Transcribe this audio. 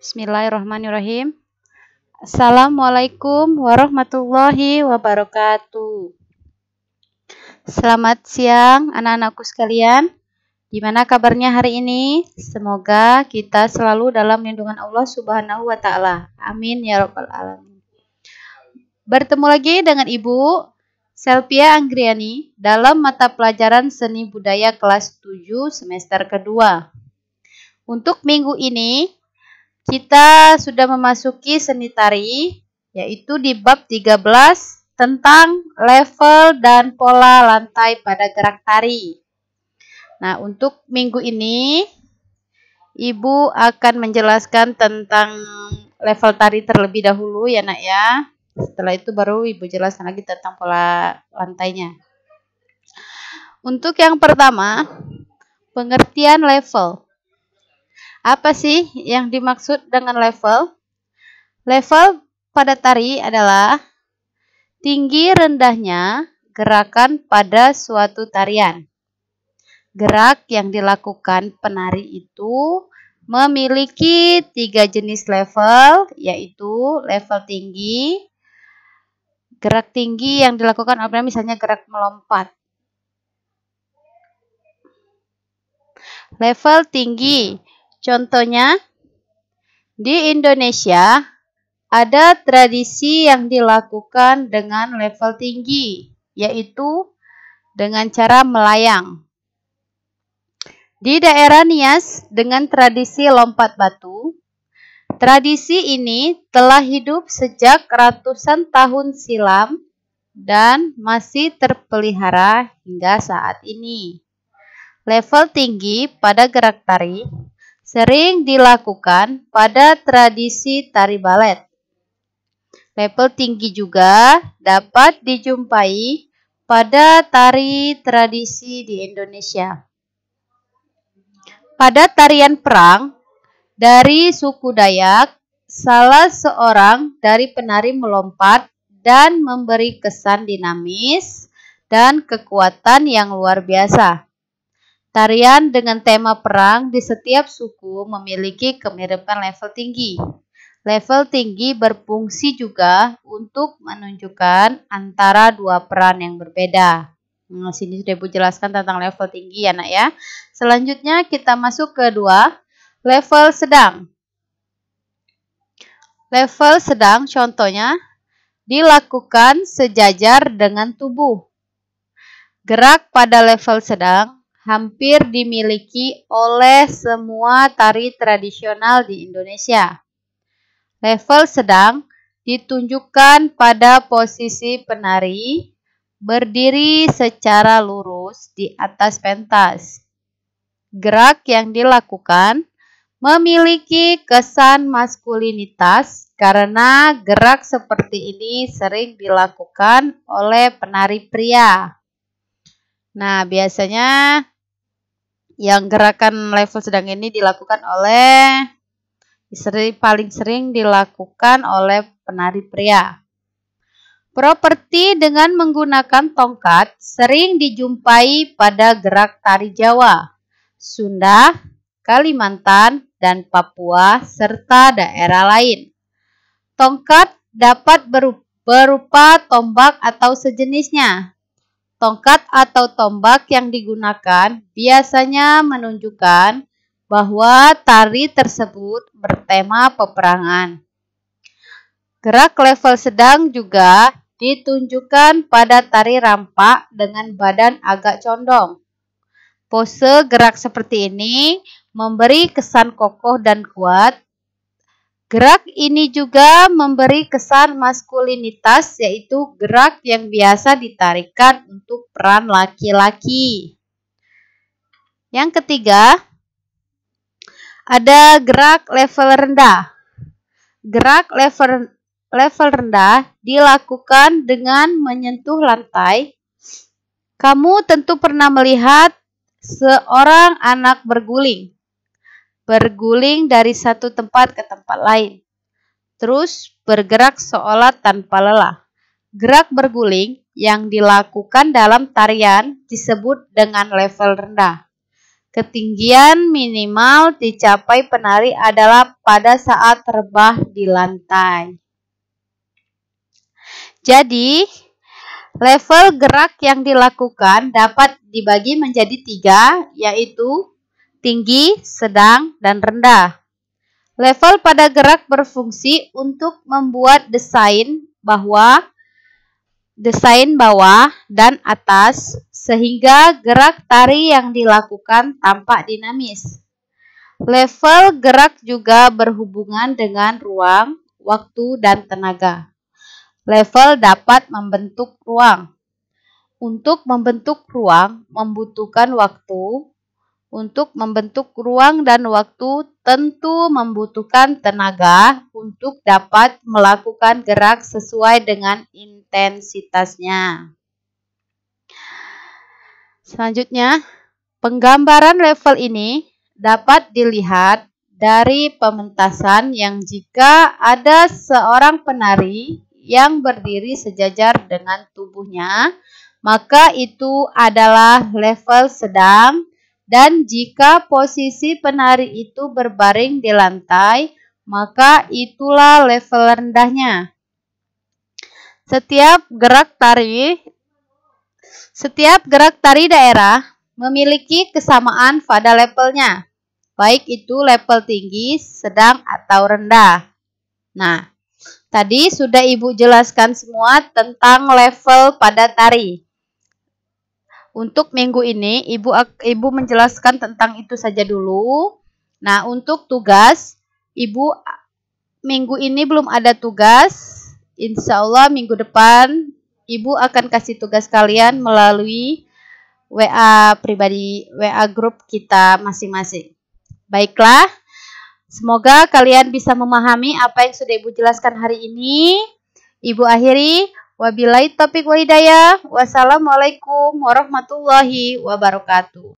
Bismillahirrahmanirrahim. Assalamualaikum warahmatullahi wabarakatuh. Selamat siang anak-anakku sekalian. Gimana kabarnya hari ini? Semoga kita selalu dalam lindungan Allah Subhanahu wa taala. Amin ya rabbal alamin. Bertemu lagi dengan Ibu Selvia Anggriani dalam mata pelajaran seni budaya kelas 7 semester kedua. Untuk minggu ini, kita sudah memasuki seni tari, yaitu di bab 13 tentang level dan pola lantai pada gerak tari. Nah, untuk minggu ini, Ibu akan menjelaskan tentang level tari terlebih dahulu ya nak ya. Setelah itu baru Ibu jelaskan lagi tentang pola lantainya. Untuk yang pertama, pengertian level. Apa sih yang dimaksud dengan level? Level pada tari adalah tinggi rendahnya gerakan pada suatu tarian. Gerak yang dilakukan penari itu memiliki tiga jenis level, yaitu level tinggi, gerak tinggi yang dilakukan oleh misalnya gerak melompat. Level tinggi Contohnya, di Indonesia ada tradisi yang dilakukan dengan level tinggi, yaitu dengan cara melayang. Di daerah Nias dengan tradisi lompat batu, tradisi ini telah hidup sejak ratusan tahun silam dan masih terpelihara hingga saat ini. Level tinggi pada gerak tari sering dilakukan pada tradisi tari balet. Level tinggi juga dapat dijumpai pada tari tradisi di Indonesia. Pada tarian perang dari suku Dayak, salah seorang dari penari melompat dan memberi kesan dinamis dan kekuatan yang luar biasa. Tarian dengan tema perang di setiap suku memiliki kemiripan level tinggi. Level tinggi berfungsi juga untuk menunjukkan antara dua peran yang berbeda. Nah, sini sudah Ibu jelaskan tentang level tinggi ya, Nak ya. Selanjutnya kita masuk ke dua, level sedang. Level sedang contohnya dilakukan sejajar dengan tubuh. Gerak pada level sedang hampir dimiliki oleh semua tari tradisional di Indonesia. Level sedang ditunjukkan pada posisi penari berdiri secara lurus di atas pentas. Gerak yang dilakukan memiliki kesan maskulinitas karena gerak seperti ini sering dilakukan oleh penari pria. Nah, biasanya yang gerakan level sedang ini dilakukan oleh sering, paling sering dilakukan oleh penari pria. Properti dengan menggunakan tongkat sering dijumpai pada gerak tari Jawa, Sunda, Kalimantan, dan Papua serta daerah lain. Tongkat dapat berupa, berupa tombak atau sejenisnya, Tongkat atau tombak yang digunakan biasanya menunjukkan bahwa tari tersebut bertema peperangan. Gerak level sedang juga ditunjukkan pada tari rampak dengan badan agak condong. Pose gerak seperti ini memberi kesan kokoh dan kuat Gerak ini juga memberi kesan maskulinitas, yaitu gerak yang biasa ditarikan untuk peran laki-laki. Yang ketiga, ada gerak level rendah. Gerak level, level rendah dilakukan dengan menyentuh lantai. Kamu tentu pernah melihat seorang anak berguling berguling dari satu tempat ke tempat lain. Terus bergerak seolah tanpa lelah. Gerak berguling yang dilakukan dalam tarian disebut dengan level rendah. Ketinggian minimal dicapai penari adalah pada saat terbah di lantai. Jadi, level gerak yang dilakukan dapat dibagi menjadi tiga, yaitu tinggi, sedang, dan rendah. Level pada gerak berfungsi untuk membuat desain bahwa desain bawah dan atas sehingga gerak tari yang dilakukan tampak dinamis. Level gerak juga berhubungan dengan ruang, waktu, dan tenaga. Level dapat membentuk ruang. Untuk membentuk ruang membutuhkan waktu, untuk membentuk ruang dan waktu tentu membutuhkan tenaga untuk dapat melakukan gerak sesuai dengan intensitasnya. Selanjutnya, penggambaran level ini dapat dilihat dari pementasan yang jika ada seorang penari yang berdiri sejajar dengan tubuhnya, maka itu adalah level sedang dan jika posisi penari itu berbaring di lantai, maka itulah level rendahnya. Setiap gerak tari setiap gerak tari daerah memiliki kesamaan pada levelnya, baik itu level tinggi, sedang, atau rendah. Nah, tadi sudah Ibu jelaskan semua tentang level pada tari. Untuk minggu ini Ibu Ibu menjelaskan tentang itu saja dulu. Nah, untuk tugas Ibu minggu ini belum ada tugas. Insya Allah minggu depan Ibu akan kasih tugas kalian melalui WA pribadi, WA grup kita masing-masing. Baiklah, semoga kalian bisa memahami apa yang sudah Ibu jelaskan hari ini. Ibu akhiri. Wabillahi taufiq wa hidayah. Wassalamualaikum warahmatullahi wabarakatuh.